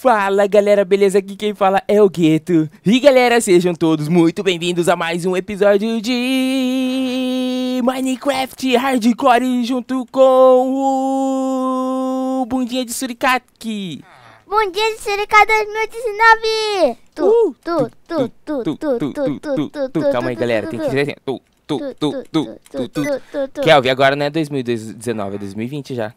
Fala galera, beleza? Aqui quem fala é o Gueto. E galera, sejam todos muito bem-vindos a mais um episódio de Minecraft Hardcore junto com o Bundinha de Suricati. Bom dia de Sirica 2019! Tu, tu, tu, tu, tu, tu, tu, tu, tu, tu, Calma aí, galera, tem que ser assim. Tu, tu, tu, tu, tu, tu. tu, agora não é 2019, tu, 2020 já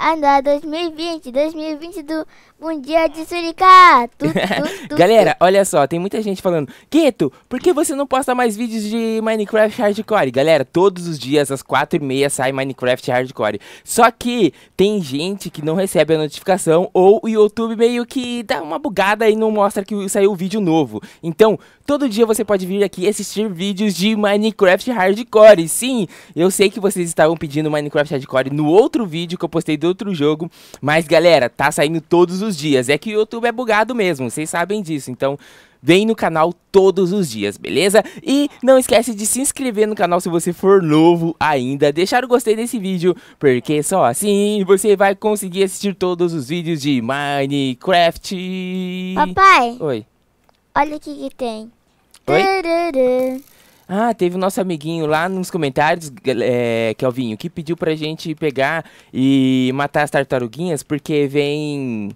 andar 2020, 2020 do Bom Dia de Suricato. Galera, olha só, tem muita gente falando, Keto, por que você não posta mais vídeos de Minecraft Hardcore? Galera, todos os dias às 4 e meia sai Minecraft Hardcore. Só que tem gente que não recebe a notificação ou o YouTube meio que dá uma bugada e não mostra que saiu um vídeo novo. Então, todo dia você pode vir aqui assistir vídeos de Minecraft Hardcore. Sim, eu sei que vocês estavam pedindo Minecraft Hardcore no outro vídeo que eu postei do outro jogo. Mas, galera, tá saindo todos os dias. É que o YouTube é bugado mesmo, vocês sabem disso. Então, vem no canal todos os dias, beleza? E não esquece de se inscrever no canal se você for novo ainda, deixar o gostei desse vídeo, porque só assim você vai conseguir assistir todos os vídeos de Minecraft. Papai. Oi. Olha o que que tem. Oi? Ah, teve o nosso amiguinho lá nos comentários, é, Kelvinho, que pediu pra gente pegar e matar as tartaruguinhas porque vem.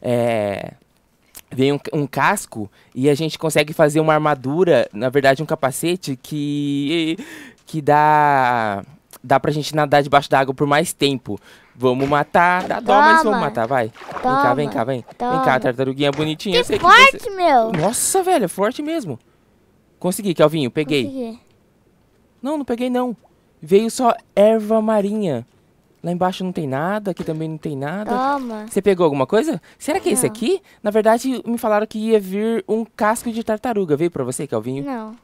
É, vem um, um, casco e a gente consegue fazer uma armadura, na verdade, um capacete que. que dá. dá pra gente nadar debaixo d'água por mais tempo. Vamos matar. Dá dó, mas vamos matar, vai. Toma, vem cá, vem cá, vem. Toma. Vem cá, tartaruguinha bonitinha. Que forte, que você... meu! Nossa, velho, é forte mesmo. Consegui, Kelvinho, peguei. Consegui. Não, não peguei não. Veio só erva marinha. Lá embaixo não tem nada, aqui também não tem nada. Toma. Você pegou alguma coisa? Será que é não. esse aqui? Na verdade, me falaram que ia vir um casco de tartaruga. Veio pra você, Kelvinho? Não.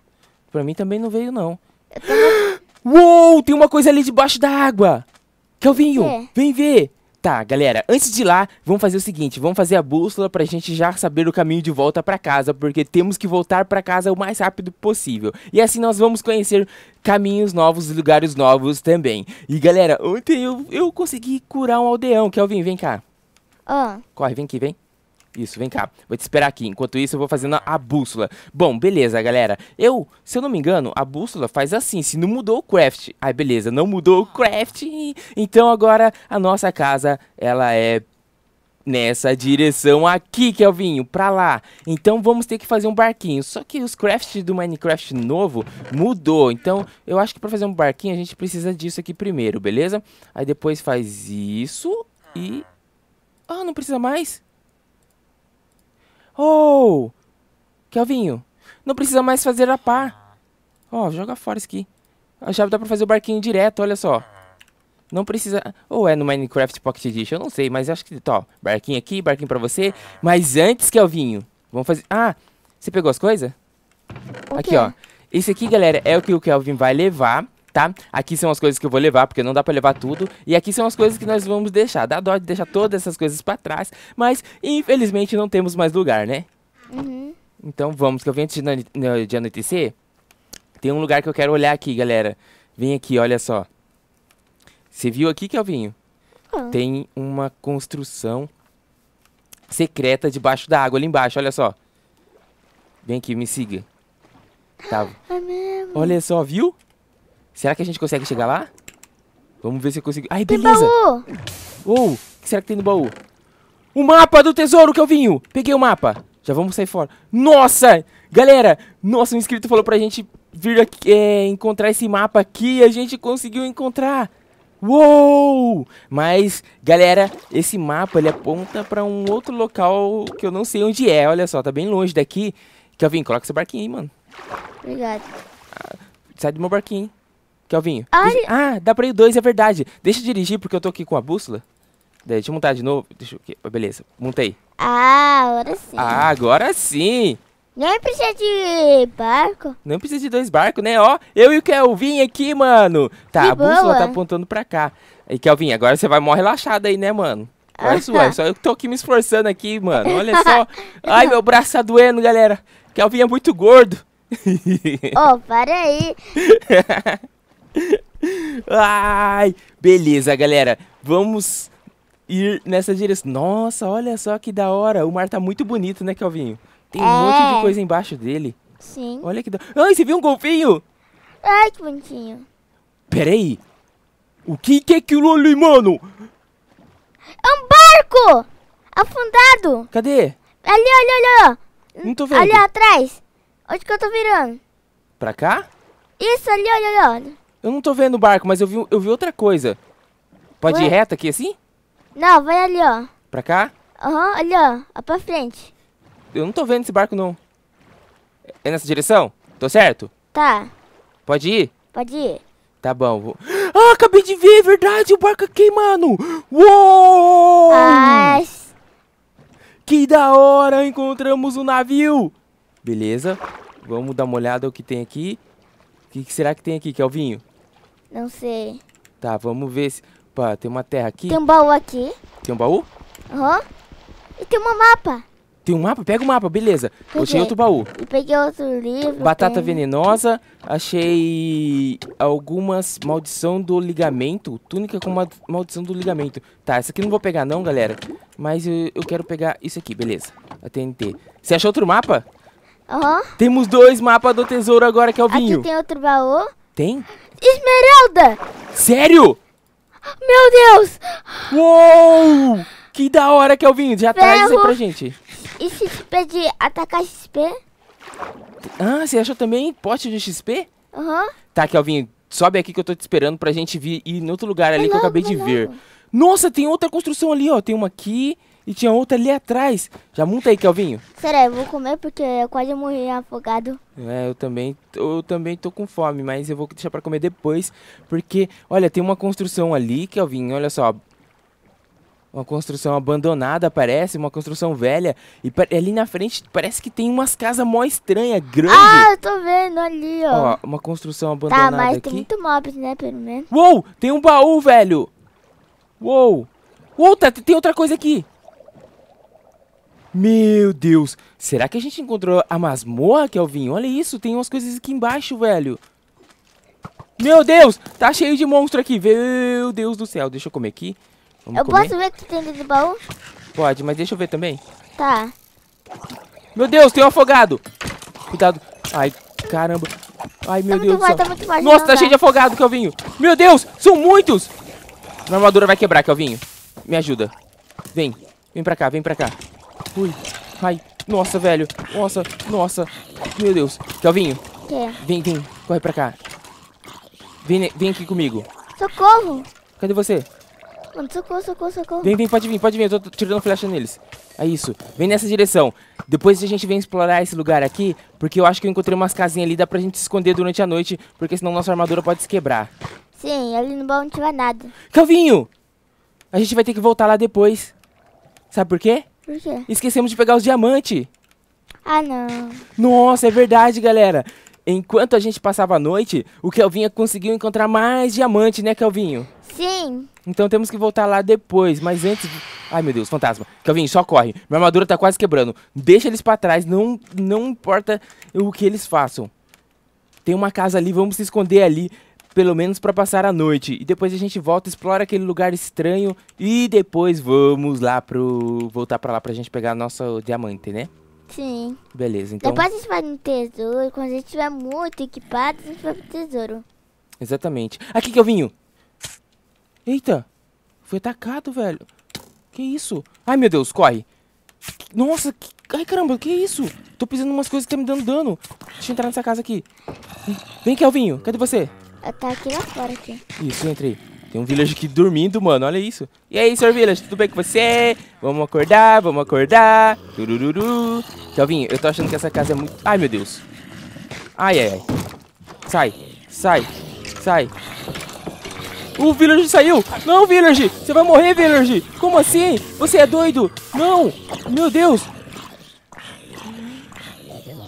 Pra mim também não veio, não. Eu tô... Uou, tem uma coisa ali debaixo da água. Kelvinho, vem ver. Tá, galera, antes de ir lá, vamos fazer o seguinte, vamos fazer a bússola pra gente já saber o caminho de volta pra casa, porque temos que voltar pra casa o mais rápido possível. E assim nós vamos conhecer caminhos novos e lugares novos também. E galera, ontem eu, eu consegui curar um aldeão. Kelvin, vem cá. Corre, vem aqui, vem. Isso, vem cá. Vou te esperar aqui. Enquanto isso, eu vou fazendo a bússola. Bom, beleza, galera. Eu, se eu não me engano, a bússola faz assim. Se não mudou o craft. Ai, beleza, não mudou o craft. Então agora a nossa casa, ela é nessa direção aqui, Kelvinho, pra lá. Então vamos ter que fazer um barquinho. Só que os crafts do Minecraft novo mudou. Então eu acho que pra fazer um barquinho a gente precisa disso aqui primeiro, beleza? Aí depois faz isso e... Ah, não precisa mais? Oh! Kelvinho, não precisa mais fazer a pá. Ó, oh, joga fora isso aqui. A chave dá pra fazer o barquinho direto, olha só. Não precisa... Ou é no Minecraft Pocket Edition, eu não sei, mas acho que... Tá, barquinho aqui, barquinho pra você. Mas antes, Kelvinho, vamos fazer... Ah, você pegou as coisas? Aqui, ó. Esse aqui, galera, é o que o Kelvin vai levar tá? Aqui são as coisas que eu vou levar, porque não dá pra levar tudo. E aqui são as coisas que nós vamos deixar. Dá dó de deixar todas essas coisas pra trás, mas infelizmente não temos mais lugar, né? Uhum. Então vamos, que eu venho antes de anoitecer. Tem um lugar que eu quero olhar aqui, galera. Vem aqui, olha só. Você viu aqui, Kelvinho? Uhum. Tem uma construção secreta debaixo da água, ali embaixo, olha só. Vem aqui, me siga. Tá. É mesmo? Olha só, viu? Será que a gente consegue chegar lá? Vamos ver se eu consigo... Ai, beleza! Uou, o que será que tem no baú? O mapa do tesouro que eu vinho! Peguei o mapa. Já vamos sair fora. Nossa! Galera, nossa, um inscrito falou pra gente vir aqui, é, encontrar esse mapa aqui e a gente conseguiu encontrar. Uou! Mas, galera, esse mapa ele aponta pra um outro local que eu não sei onde é. Olha só, tá bem longe daqui. Kelvin, coloca seu barquinho aí, mano. Obrigado. Ah, sai do meu barquinho, hein? Kelvinho. Ai. Deixa... Ah, dá pra ir dois, é verdade. Deixa eu dirigir porque eu tô aqui com a bússola. Deixa eu montar de novo. Deixa eu... Beleza, montei. Ah, agora sim. Ah, agora sim. Nem precisa de barco. Não precisa de dois barcos, né? Ó, eu e o Kelvin aqui, mano. Tá, que a bússola tá boa. tá apontando pra cá. E Kelvin, agora você vai mó relaxado aí, né, mano? Olha isso, ué, só eu tô aqui me esforçando aqui, mano. Olha só. Ai, meu braço tá doendo, galera. Kelvin é muito gordo. Ô, oh, para aí. Ai, beleza, galera. Vamos ir nessa direção. Nossa, olha só que da hora. O mar tá muito bonito, né, Calvinho? Tem um é. monte de coisa embaixo dele. Sim. Olha que da... Ai, você viu um golfinho? Ai, que bonitinho. Peraí. O que, que é aquilo ali, mano? É um barco! Afundado! Cadê? Ali, olha, olha, olha. Não tô vendo. Ali atrás. Onde que eu tô virando? Pra cá? Isso, ali, olha, olha. Eu não tô vendo o barco, mas eu vi, eu vi outra coisa. Pode Ué? ir reto aqui assim? Não, vai ali, ó. Pra cá? Aham, uhum, ali, ó. pra frente. Eu não tô vendo esse barco, não. É nessa direção? Tô certo? Tá. Pode ir? Pode ir. Tá bom. Vou... Ah, acabei de ver, é verdade. O barco é aqui, mano. Uou! Ai. Que da hora, encontramos um navio. Beleza. Vamos dar uma olhada o que tem aqui. O que, será que tem aqui, Kelvinho? Não sei. Tá, vamos ver se... Opa, tem uma terra aqui. Tem um baú aqui. Tem um baú? Aham. Uhum. E tem um mapa. Tem um mapa? Pega o um mapa, beleza. Peguei. outro baú. peguei outro livro. Batata tem... venenosa. Achei algumas maldição do ligamento. Túnica com uma maldição do ligamento. Tá, essa aqui não vou pegar não, galera. Mas eu, eu quero pegar isso aqui, beleza. A TNT. Você achou outro mapa? Aham. Uhum. Temos dois mapas do tesouro agora, que é o vinho. Aqui tem outro baú. Tem? esmeralda! Sério? Meu Deus! Uou! Que da hora, Kelvin! Já Ferro. traz isso aí pra gente. E XP de atacar XP? Ah, você achou também pote de XP? Aham. Uhum. Tá, Kelvin, sobe aqui que eu tô te esperando pra gente vir ir em outro lugar ali é que eu acabei de ver. Nossa, tem outra construção ali, ó. Tem uma aqui. E tinha outra ali atrás. Já monta aí, Kelvinho. Será, eu vou comer porque eu quase morri afogado. É, eu também, eu também tô com fome, mas eu vou deixar para comer depois. Porque, olha, tem uma construção ali, Kelvinho, olha só. Uma construção abandonada, parece, uma construção velha. E ali na frente parece que tem umas casas mó estranhas, grandes. Ah, eu tô vendo ali, ó. ó uma construção tá, abandonada aqui. Tá, mas aqui. tem muito mobs, né, pelo menos. Uou, tem um baú, velho. Uou. Uou, tá, tem outra coisa aqui. Meu Deus, será que a gente encontrou a masmorra, Kelvin? Olha isso, tem umas coisas aqui embaixo, velho. Meu Deus, tá cheio de monstro aqui. Meu Deus do céu, deixa eu comer aqui. Vamos eu comer. posso ver o que tem dentro do baú? Pode, mas deixa eu ver também. Tá. Meu Deus, tem um afogado. Cuidado. Ai, caramba. Ai, meu tá Deus forte, do céu. Tá Nossa, tá cheio de afogado, Kelvinho. Meu Deus, são muitos. Minha armadura vai quebrar, Kelvinho. Me ajuda. Vem, vem pra cá, vem pra cá. Ui. Ai. Nossa, velho. Nossa. Nossa. Meu Deus. Kelvinho. Que? Vem, vem. Corre pra cá. Vem, vem aqui comigo. Socorro. Cadê você? Mano, socorro, socorro, socorro. Vem, vem, pode vir, pode vir. Eu tô tirando flecha neles. É isso. Vem nessa direção. Depois a gente vem explorar esse lugar aqui, porque eu acho que eu encontrei umas casinhas ali. Dá pra gente se esconder durante a noite, porque senão nossa armadura pode se quebrar. Sim, ali no baú não tiver nada. Calvinho! A gente vai ter que voltar lá depois. Sabe por quê? Por quê? Esquecemos de pegar os diamantes. Ah, não. Nossa, é verdade, galera. Enquanto a gente passava a noite, o Kelvinha conseguiu encontrar mais diamante, né, Kelvinho? Sim. Então temos que voltar lá depois, mas antes... Ai, meu Deus, fantasma. Kelvinho, só corre. Minha armadura tá quase quebrando. Deixa eles pra trás, não, não importa o que eles façam. Tem uma casa ali, vamos se esconder ali pelo menos para passar a noite. E depois a gente volta, explora aquele lugar estranho e depois vamos lá pro voltar para lá pra gente pegar nosso diamante, né? Sim. Beleza, então. Depois a gente vai no tesouro, quando a gente tiver muito equipado, a gente vai pro tesouro. Exatamente. Aqui que eu vinho. Eita! Foi atacado, velho. Que isso? Ai, meu Deus, corre. Nossa, que... ai caramba, que isso? Tô pisando umas coisas que tá me dando dano. Deixa eu entrar nessa casa aqui. Vem, Kelvinho, cadê você? Tá aqui lá fora, aqui. Isso, entra aí. Tem um village aqui dormindo, mano. Olha isso. E aí, Sr. Village, tudo bem com você? Vamos acordar, vamos acordar. Turururu. Kelvinho, eu tô achando que essa casa é muito... Ai, meu Deus. Ai, ai, ai. Sai, sai, sai. O Village saiu! Não, Village! Você vai morrer, Village! Como assim? Você é doido? Não! Meu Deus!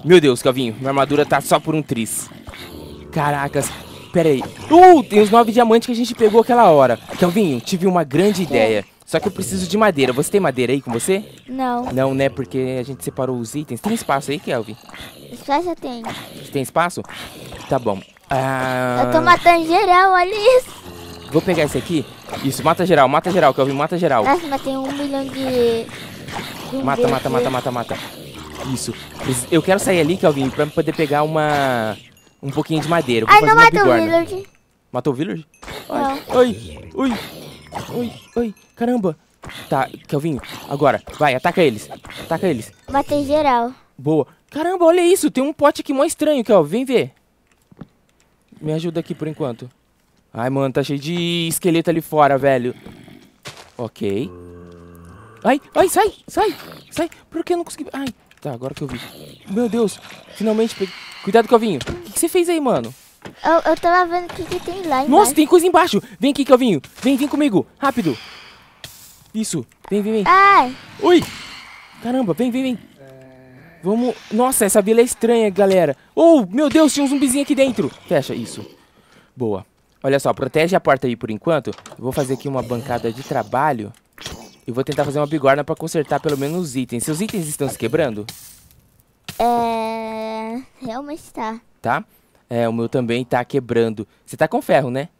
Meu Deus, Calvinho, minha armadura tá só por um tris. Caracas, Pera aí. Uh, tem os nove diamantes que a gente pegou aquela hora. Kelvinho, tive uma grande ideia. Só que eu preciso de madeira. Você tem madeira aí com você? Não. Não, né? Porque a gente separou os itens. Tem espaço aí, Kelvin? Espaço eu tenho. Você tem espaço? Tá bom. Ah... Eu tô matando geral, olha isso. Vou pegar esse aqui. Isso, mata geral, mata geral, Kelvin, mata geral. Nossa, mas tem um milhão de... de um mata, mata, mata, mata, mata. Isso. Eu quero sair ali, Kelvin, pra poder pegar uma um pouquinho de madeira. Ai, não matou o village. Matou o village? Ai, oi, oi, oi, oi, caramba. Tá, Kelvin, agora, vai, ataca eles, ataca eles. Matei geral. Boa. Caramba, olha isso, tem um pote aqui mó estranho, o, vem ver. Me ajuda aqui por enquanto. Ai, mano, tá cheio de esqueleto ali fora, velho. Ok. Ai, ai, sai, sai, sai. Por que eu não consegui... Ai, Tá, agora que eu vi. Meu Deus, finalmente peguei. Cuidado, Calvinho. O que, você fez aí, mano? Eu, eu tava vendo o que, que, tem lá embaixo. Nossa, tem coisa embaixo. Vem aqui, Calvinho. Vem, vem comigo. Rápido. Isso. Vem, vem, vem. Ai. Ui. Caramba, vem, vem, vem. Vamos... Nossa, essa vila é estranha, galera. Oh, meu Deus, tinha um zumbizinho aqui dentro. Fecha, isso. Boa. Olha só, protege a porta aí por enquanto. Vou fazer aqui uma bancada de trabalho. E vou tentar fazer uma bigorna pra consertar pelo menos os itens. Seus itens estão se quebrando? É... Realmente tá. Tá? É, o meu também tá quebrando. Você tá com ferro, né?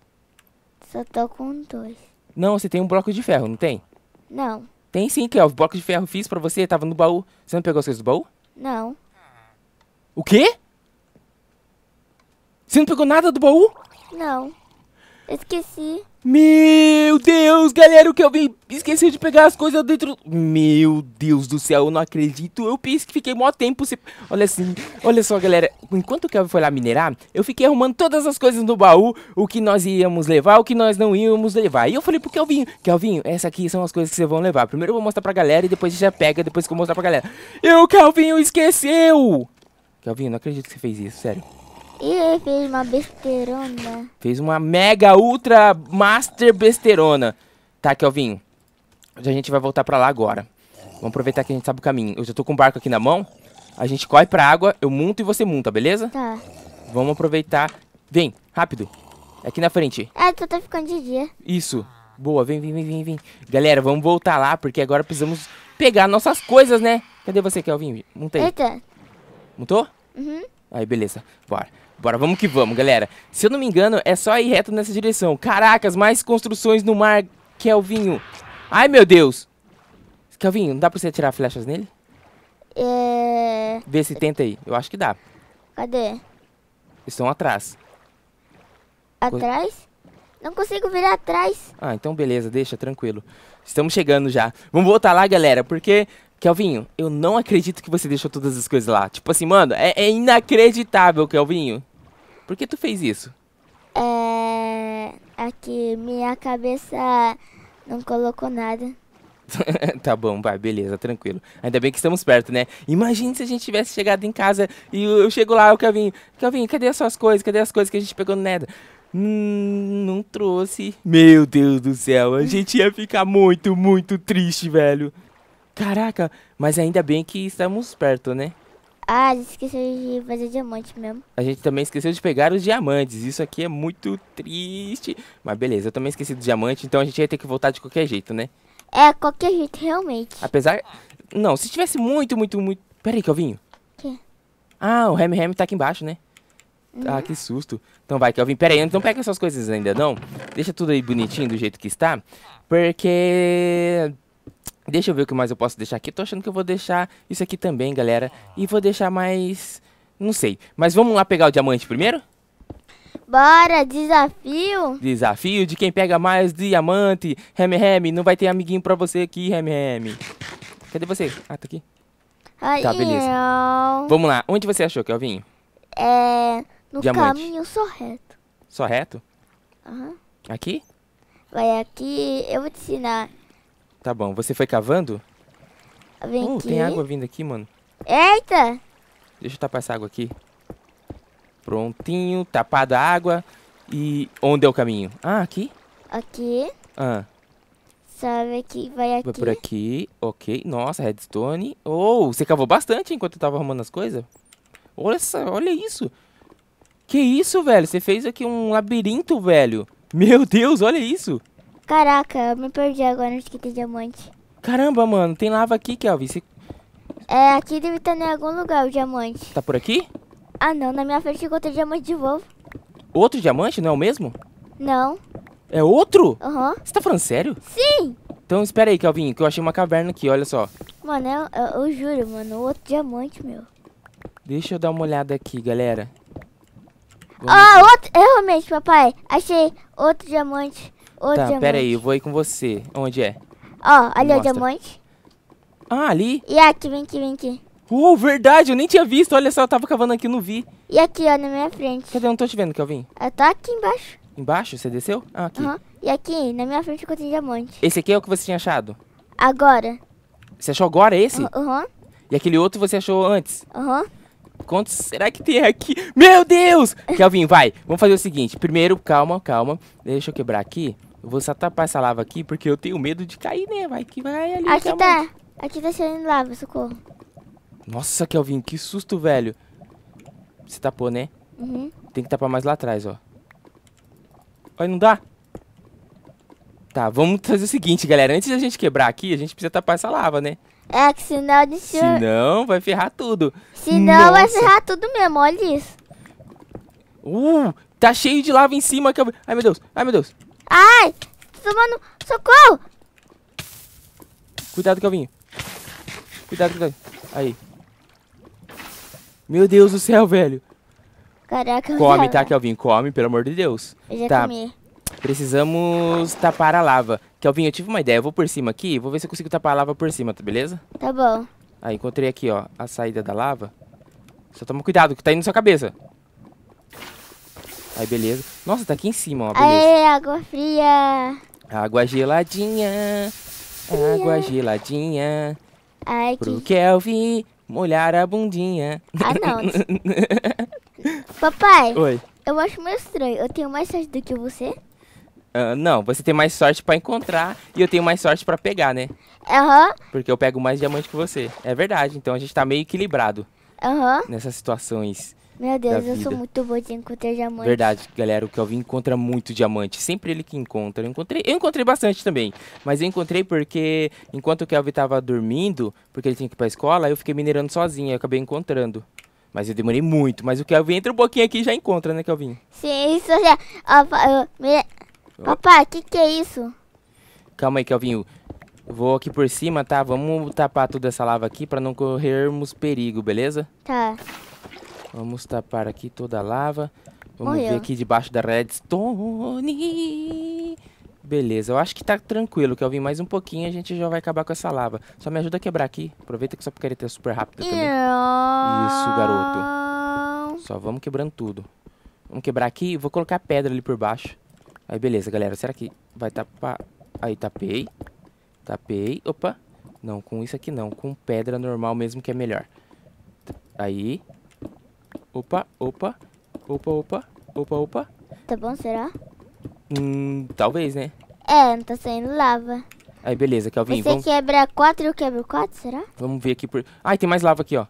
Só tô com dois. Não, você tem um bloco de ferro, não tem? Não. Tem sim, que é o bloco de ferro fiz pra você, tava no baú. Você não pegou as coisas do baú? Não. O quê? Você não pegou nada do baú? Não. esqueci. Meu Deus, galera, o que eu vim esqueci de pegar as coisas dentro. Meu Deus do céu, eu não acredito. Eu pensei que fiquei mó tempo. Se... Olha assim, olha só, galera. Enquanto o Kelvin foi lá minerar, eu fiquei arrumando todas as coisas no baú, o que nós íamos levar, o que nós não íamos levar. E eu falei pro Kelvin, Kelvin, essa aqui são as coisas que vocês vão levar. Primeiro eu vou mostrar pra galera e depois você já pega, depois que eu vou mostrar pra galera. E o Kelvin esqueceu! Kelvin, não acredito que você fez isso, sério. E fez uma besterona. Fez uma mega, ultra, master besterona. Tá, Kelvin. A gente vai voltar pra lá agora. Vamos aproveitar que a gente sabe o caminho. Eu já tô com o barco aqui na mão. A gente corre pra água, eu monto e você monta, beleza? Tá. Vamos aproveitar. Vem, rápido. É aqui na frente. é tu tá ficando de dia. Isso. Boa, vem, vem, vem, vem, vem. Galera, vamos voltar lá, porque agora precisamos pegar nossas coisas, né? Cadê você, Kelvin? Monta aí. Eita. Montou? Uhum. Aí, beleza. Bora. Bora, vamos que vamos, galera. Se eu não me engano, é só ir reto nessa direção. Caracas, mais construções no mar, Kelvinho. Ai, meu Deus. Kelvinho, não dá pra você atirar flechas nele? É... Vê se tenta aí. Eu acho que dá. Cadê? estão atrás. Atrás? Não consigo virar atrás. Ah, então beleza, deixa, tranquilo. Estamos chegando já. Vamos voltar lá, galera, porque Kelvinho, eu não acredito que você deixou todas as coisas lá. Tipo assim, mano, é, é inacreditável, Kelvinho. Por que tu fez isso? É. Aqui, é minha cabeça não colocou nada. tá bom, vai, beleza, tranquilo. Ainda bem que estamos perto, né? Imagina se a gente tivesse chegado em casa e eu, eu chego lá, o Kelvin, Kelvin, cadê as suas coisas? Cadê as coisas que a gente pegou no Neda? Hum, não trouxe. Meu Deus do céu, a gente ia ficar muito, muito triste, velho. Caraca, mas ainda bem que estamos perto, né? Ah, esqueceu de fazer diamante mesmo. A gente também esqueceu de pegar os diamantes. Isso aqui é muito triste. Mas beleza, eu também esqueci do diamante, então a gente ia ter que voltar de qualquer jeito, né? É, qualquer jeito, realmente. Apesar... Não, se tivesse muito, muito, muito... Pera aí, Kelvinho. Quê? Ah, o Ham Ham tá aqui embaixo, né? Uhum. Ah, hum. que susto. Então vai, Kelvinho. Pera aí, não pega essas coisas ainda, não. Deixa tudo aí bonitinho do jeito que está. Porque... Deixa eu ver o que mais eu posso deixar aqui. tô achando que eu vou deixar isso aqui também, galera. E vou deixar mais... Não sei. Mas vamos lá pegar o diamante primeiro? Bora, desafio? Desafio de quem pega mais diamante. rem rem não vai ter amiguinho pra você aqui, rem rem Cadê você? Ah, tá aqui. Aí tá, beleza. Eu... Vamos lá. Onde você achou, Kelvinho? É... No diamante. caminho só reto. Só reto? Aham. Uhum. Aqui? Vai aqui, eu vou te ensinar. Tá bom, você foi cavando? Vem uh, aqui. tem água vindo aqui, mano. Eita! Deixa eu tapar essa água aqui. Prontinho, tapada a água. E onde é o caminho? Ah, aqui? Aqui. Ah. Sobe aqui, vai aqui. Vai por aqui, ok. Nossa, redstone. Oh, você cavou bastante enquanto eu tava arrumando as coisas. Olha, essa, olha isso. Que isso, velho? Você fez aqui um labirinto, velho. Meu Deus, olha isso. Caraca, eu me perdi agora no que tem diamante. Caramba, mano, tem lava aqui, Kelvin. Você... É, aqui deve estar tá em algum lugar o diamante. Tá por aqui? Ah não, na minha frente encontrei diamante de novo. Outro diamante? Não é o mesmo? Não. É outro? Aham. Uhum. Você tá falando sério? Sim! Então espera aí, Kelvin, que eu achei uma caverna aqui, olha só. Mano, eu, eu, eu juro, mano, outro diamante, meu. Deixa eu dar uma olhada aqui, galera. ah, outro? outro... Realmente, papai, achei outro diamante. O tá, diamante. pera aí, eu vou aí com você. Onde é? Ó, ali é o diamante. Ah, ali? E aqui, vem aqui, vem aqui. Uou, verdade, eu nem tinha visto. Olha só, eu tava cavando aqui, não vi. E aqui, ó, na minha frente. Cadê? Eu não tô te vendo, Kelvin. Eu tô aqui embaixo. Embaixo? Você desceu? Ah, aqui. Uhum. E aqui, na minha frente, eu encontrei diamante. Esse aqui é o que você tinha achado? Agora. Você achou agora esse? Aham. Uhum. E aquele outro você achou antes? Aham. Uhum. Quantos será que tem aqui? Meu Deus! Kelvin, vai. Vamos fazer o seguinte. Primeiro, calma, calma. Deixa eu quebrar aqui. Eu vou só tapar essa lava aqui, porque eu tenho medo de cair, né? Vai que vai ali. Aqui tá. Monte. Aqui tá saindo lava, socorro. Nossa, Kelvin, que susto, velho. Você tapou, né? Uhum. Tem que tapar mais lá atrás, ó. Olha, não dá? Tá, vamos fazer o seguinte, galera. Antes da gente quebrar aqui, a gente precisa tapar essa lava, né? É, que senão a gente... Senão vai ferrar tudo. Senão Nossa. vai ferrar tudo mesmo, olha isso. Uh, tá cheio de lava em cima. Ai, meu Deus. Ai, meu Deus. Ai, tô tomando socorro. Cuidado, Kelvin. Cuidado, cuidado. Aí. Meu Deus do céu, velho. Caraca, Come, tá, Kelvin? Come, pelo amor de Deus. Eu já tá. comi. Precisamos tapar a lava. Kelvin, eu tive uma ideia. Eu vou por cima aqui, vou ver se eu consigo tapar a lava por cima, tá beleza? Tá bom. Aí, encontrei aqui, ó, a saída da lava. Só toma cuidado, que tá indo na sua cabeça. Aí, beleza. Nossa, tá aqui em cima, ó. É, beleza. Aê, água fria. Água geladinha. Fria. Água geladinha. Ai, Pro que... Kelvin molhar a bundinha. Ah, não. Papai. Oi. Eu acho meio estranho. Eu tenho mais sorte do que você? Uh, não, você tem mais sorte para encontrar e eu tenho mais sorte para pegar, né? Aham. Uhum. Porque eu pego mais diamante que você. É verdade. Então a gente tá meio equilibrado. Aham. Uhum. Nessas situações. Meu Deus, eu sou muito boa de encontrar diamante. Verdade, galera, o Kelvin encontra muito diamante. Sempre ele que encontra. Eu encontrei, eu encontrei bastante também. Mas eu encontrei porque, enquanto o Kelvin tava dormindo, porque ele tinha que ir pra escola, eu fiquei minerando sozinho, eu acabei encontrando. Mas eu demorei muito. Mas o Kelvin entra um pouquinho aqui e já encontra, né, Kelvin? Sim, é isso já. Papai, o que, que é isso? Calma aí, Kelvin. Vou aqui por cima, tá? Vamos tapar toda essa lava aqui para não corrermos perigo, beleza? Tá. Vamos tapar aqui toda a lava. Vamos ver aqui debaixo da redstone. Beleza, eu acho que tá tranquilo, que eu vim mais um pouquinho e a gente já vai acabar com essa lava. Só me ajuda a quebrar aqui. Aproveita que só picareta é super rápida também. Isso, garoto. Só vamos quebrando tudo. Vamos quebrar aqui e vou colocar pedra ali por baixo. Aí, beleza, galera. Será que vai tapar... Aí, tapei. Tapei. Opa. Não, com isso aqui não. Com pedra normal mesmo que é melhor. Aí. Opa, opa. Opa, opa. Opa, opa. Tá bom, será? Hum, talvez, né? É, não tá saindo lava. Aí, beleza, Kelvin, Você vamos... quebra 4 eu quebro 4, será? Vamos ver aqui por... Ai, tem mais lava aqui, ó.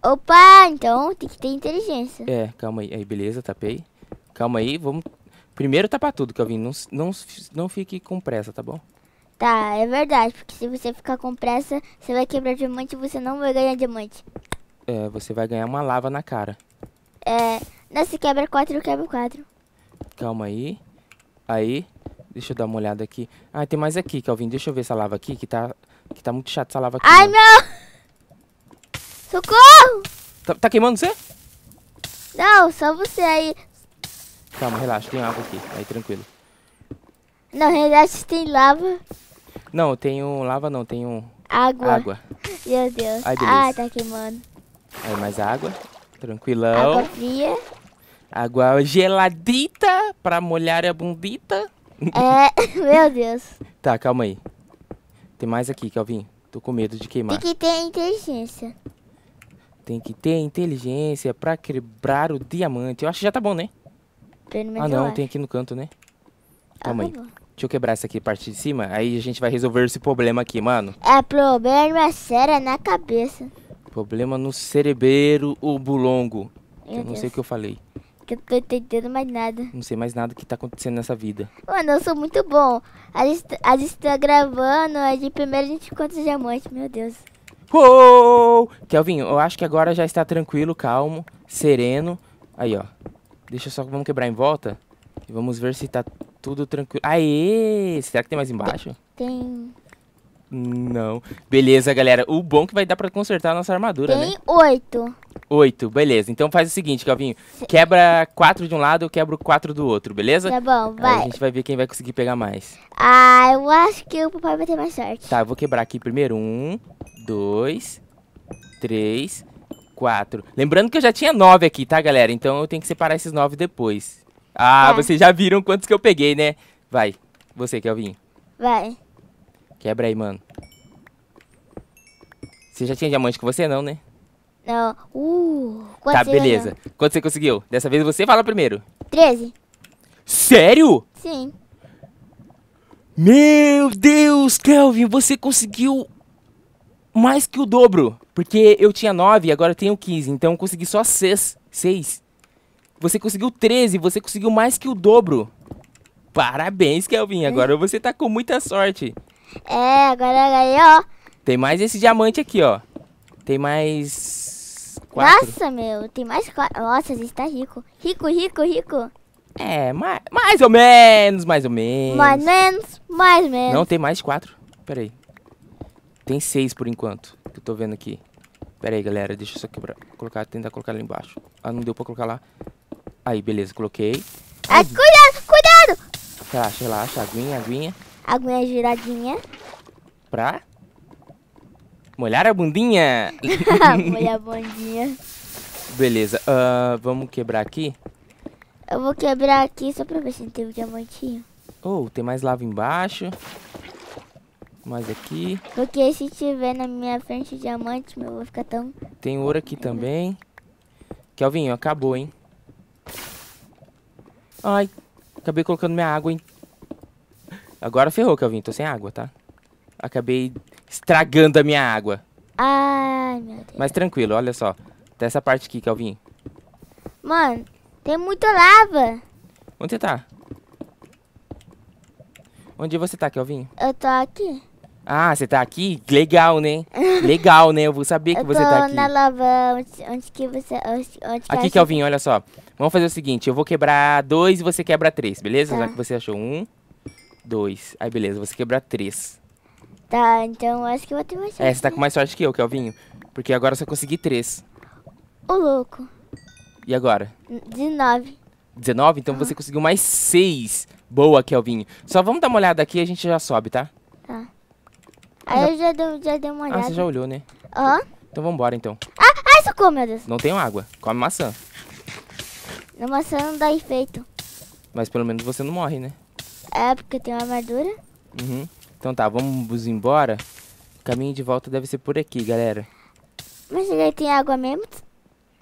Opa, então tem que ter inteligência. É, calma aí. Aí, beleza, tapei. Calma aí, vamos... Primeiro tapar tudo, Kelvin. Não, não, não fique com pressa, tá bom? Tá, é verdade, porque se você ficar com pressa, você vai quebrar diamante e você não vai ganhar diamante é, você vai ganhar uma lava na cara. É, nesse quebra 4, quebra 4. Calma aí. Aí, deixa eu dar uma olhada aqui. Ah, tem mais aqui, Calvin. Deixa eu ver essa lava aqui, que tá, que tá muito chata essa lava aqui. Ai, meu! Né? não! Socorro! Tá, tá queimando você? Não, só você aí. Calma, relaxa. Tem água aqui. Aí, tranquilo. Não, relaxa. Tem lava. Não, um lava não, um Água. Água. Meu Deus. Ai, tá queimando. Aí, mais água. Tranquilão. Água fria. Água geladita pra molhar a bundita. É, meu Deus. Tá, calma aí. Tem mais aqui, Calvin. Tô com medo de queimar. Tem que ter inteligência. Tem que ter inteligência pra quebrar o diamante. Eu acho que já tá bom, né? ah, não, tem aqui no canto, né? Ah, calma ah, aí. Deixa eu quebrar essa aqui parte de cima, aí a gente vai resolver esse problema aqui, mano. É problema é sério é na cabeça. Problema no o bulongo. Eu não sei o que eu falei. Que eu não tô entendendo mais nada. Não sei mais nada que tá acontecendo nessa vida. Mano, eu sou muito bom. A gente, tá, a gente tá gravando, a gente, primeiro a gente encontra os diamantes, meu Deus. Uou! Kelvin, eu acho que agora já está tranquilo, calmo, sereno. Aí, ó. Deixa só, vamos quebrar em volta. E vamos ver se tá tudo tranquilo. Aê! Será que tem mais embaixo? Tem. Não. Beleza, galera. O bom é que vai dar pra consertar a nossa armadura, Tem né? Tem oito. Oito, beleza. Então faz o seguinte, Calvinho. Quebra quatro de um lado, eu quebro quatro do outro, beleza? Tá bom, vai. Aí a gente vai ver quem vai conseguir pegar mais. Ah, eu acho que o papai vai ter mais sorte. Tá, eu vou quebrar aqui primeiro. Um, dois, três, quatro. Lembrando que eu já tinha nove aqui, tá, galera? Então eu tenho que separar esses nove depois. Ah, é. vocês já viram quantos que eu peguei, né? Vai, você, Calvinho. Vai. Quebra aí, mano. Você já tinha diamante com você, não, né? Não. Uh, quanto Tá, beleza. Ganhou? Quanto você conseguiu? Dessa vez você fala primeiro. 13. Sério? Sim. Meu Deus, Kelvin, você conseguiu mais que o dobro. Porque eu tinha 9 e agora eu tenho 15, então eu consegui só 6. 6. Você conseguiu 13, você conseguiu mais que o dobro. Parabéns, Kelvin. Agora é. você tá com muita sorte. É, agora aí ó. Tem mais esse diamante aqui, ó. Tem mais. Quatro. Nossa, meu, tem mais quatro. Nossa, a gente tá rico. Rico, rico, rico. É, mais, mais ou menos, mais ou menos. Mais menos, mais menos. Não, tem mais quatro. Pera aí. Tem seis por enquanto, que eu tô vendo aqui. Pera aí, galera, deixa eu só quebrar, colocar, tentar colocar lá embaixo. Ah, não deu pra colocar lá. Aí, beleza, coloquei. Ai, Ai cuidado, cuidado! Relaxa, relaxa, aguinha, aguinha aguinha giradinha. Pra? Molhar a bundinha. Molhar a bundinha. Beleza, uh, vamos quebrar aqui? Eu vou quebrar aqui só pra ver se tem um diamantinho. Oh, tem mais lava embaixo. Mais aqui. Porque se tiver na minha frente diamante, meu, eu vou ficar tão... Tem ouro aqui também. Kelvin, acabou, hein? Ai, acabei colocando minha água em Agora ferrou, Kelvin. Tô sem água, tá? Acabei estragando a minha água. Ai, meu Deus. Mas tranquilo, olha só. Até essa parte aqui, Kelvin. Mano, tem muita lava. Onde você tá? Onde você tá, Kelvin? Eu tô aqui. Ah, você tá aqui? Legal, né? Legal, né? Eu vou saber que você tá aqui. Eu tô na lava. Onde, onde que você... Onde, onde que tá aqui, Kelvin, olha só. Vamos fazer o seguinte. Eu vou quebrar dois e você quebra três, beleza? Tá. Já que você achou um dois. Aí, beleza, você quebrar três. Tá, então acho que eu vou ter mais sorte. É, você tá com mais sorte que eu, Kelvinho. Porque agora você só consegui três. Ô, louco. E agora? 19. 19? Então uhum. você ah. conseguiu mais seis. Boa, Kelvinho. Só vamos dar uma olhada aqui e a gente já sobe, tá? Tá. Ah, Aí eu já dei, já dei uma ah, olhada. Ah, você já olhou, né? Aham. Uhum. Então vambora, então. Ah, ai, socorro, meu Deus. Não tenho água. Come maçã. Na maçã não dá efeito. Mas pelo menos você não morre, né? É, porque tem uma armadura. Uhum. Então tá, vamos embora. O caminho de volta deve ser por aqui, galera. Mas ali tem água mesmo?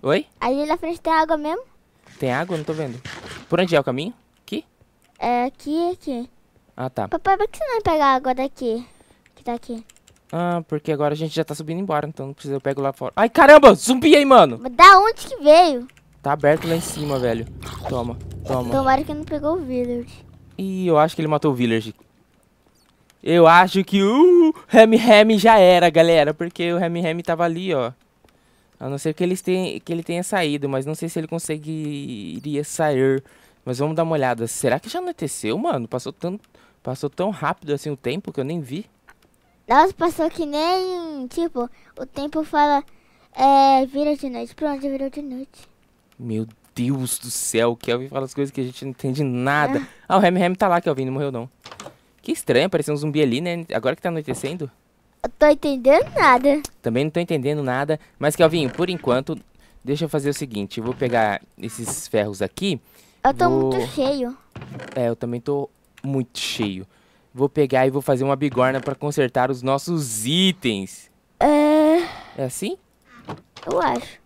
Oi? Ali na frente tem água mesmo? Tem água? Não tô vendo. Por onde é o caminho? Aqui? É, aqui aqui. Ah, tá. Papai, por que você não pega água daqui? Que tá aqui. Ah, porque agora a gente já tá subindo embora, então não precisa, eu pego lá fora. Ai, caramba, zumbi aí, mano. Mas da onde que veio? Tá aberto lá em cima, velho. Toma, toma. Tomara que não pegou o village. E eu acho que ele matou o Village. Eu acho que o Ham Ham já era, galera. Porque o Ham Ham tava ali, ó. A não ser que ele, tenha, que ele tenha saído. Mas não sei se ele conseguiria sair. Mas vamos dar uma olhada. Será que já anoiteceu, mano? Passou, tanto, passou tão rápido assim o tempo que eu nem vi. Nossa, passou que nem... Tipo, o tempo fala... É, vira de noite. Pronto, virou de noite. Meu Deus do céu, Kelvin fala as coisas que a gente não entende nada. É. Ah, o Ham Ham tá lá, Kelvin, não morreu não. Que estranho, parecia um zumbi ali, né? Agora que tá anoitecendo. Eu tô entendendo nada. Também não tô entendendo nada. Mas, Kelvin, por enquanto, deixa eu fazer o seguinte. Eu vou pegar esses ferros aqui. Eu tô vou... muito cheio. É, eu também tô muito cheio. Vou pegar e vou fazer uma bigorna pra consertar os nossos itens. É... É assim? Eu acho.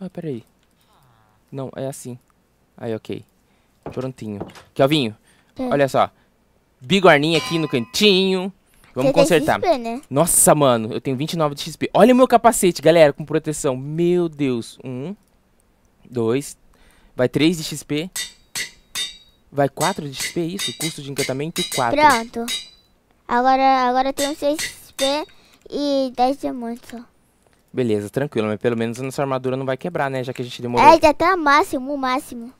Ah, peraí. Não, é assim. Aí, ok. Prontinho. Kelvinho, hum. olha só. Bigorninha aqui no cantinho. Vamos Você consertar. Tem XP, né? Nossa, mano, eu tenho 29 de XP. Olha o meu capacete, galera, com proteção. Meu Deus. Um, dois, vai três de XP. Vai quatro de XP, é isso? Custo de encantamento, quatro. Pronto. Agora, agora eu tenho 6 XP e 10 diamantes, ó. Beleza, tranquilo, mas pelo menos a nossa armadura não vai quebrar, né? Já que a gente demorou. É, já tá máximo, o máximo.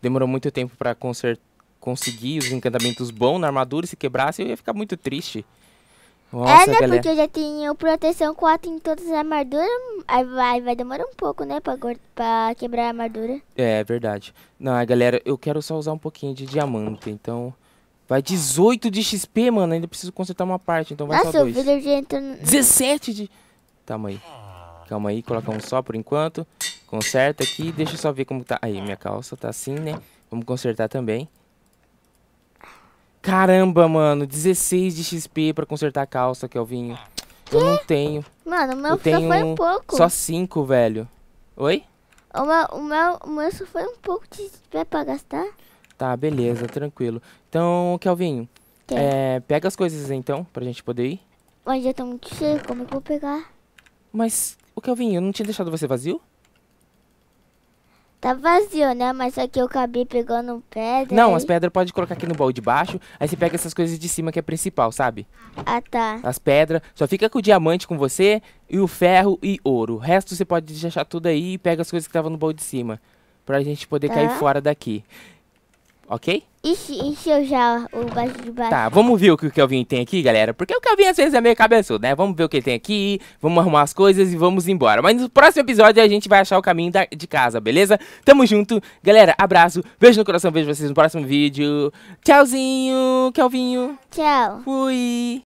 Demorou muito tempo pra conseguir os encantamentos bons na armadura. E se quebrasse, eu ia ficar muito triste. Nossa, é, né? Galera. Porque eu já tenho proteção 4 em todas as armaduras. Aí vai, vai demorar um pouco, né? Pra, pra quebrar a armadura. É, é verdade. Não, galera, eu quero só usar um pouquinho de diamante, então. Vai 18 de XP, mano. Ainda preciso consertar uma parte, então vai Nossa, só dois. Nossa, o Villager 17 de... Tamo aí. Calma aí, coloca um só por enquanto. Conserta aqui, deixa eu só ver como tá. Aí, minha calça tá assim, né? Vamos consertar também. Caramba, mano, 16 de XP pra consertar a calça, Kelvinho. Que? Eu não tenho. Mano, o meu eu tenho só foi um pouco. Só 5, velho. Oi? O meu, o, meu, o meu só foi um pouco de XP pra gastar. Tá, beleza, tranquilo. Então, Kelvinho, tá. é, pega as coisas então, pra gente poder ir. Mas já tá muito cheio, como eu vou pegar? Mas o que eu não tinha deixado você vazio? Tá vazio, né? Mas aqui eu acabei pegando pedra. Não, aí. as pedras pode colocar aqui no baú de baixo. Aí você pega essas coisas de cima que é principal, sabe? Ah, tá. As pedras. Só fica com o diamante com você e o ferro e ouro. O resto você pode deixar tudo aí e pega as coisas que estavam no baú de cima. Pra gente poder tá. cair fora daqui. Ok? E se, e se eu já o tá, baixo de baixo? Tá, vamos ver o que o Kelvin tem aqui, galera. Porque o Kelvin às vezes é meio cabeçudo, né? Vamos ver o que ele tem aqui, vamos arrumar as coisas e vamos embora. Mas no próximo episódio a gente vai achar o caminho da, de casa, beleza? Tamo junto. Galera, abraço, beijo no coração, vejo vocês no próximo vídeo. Tchauzinho, Kelvinho. Tchau. Fui.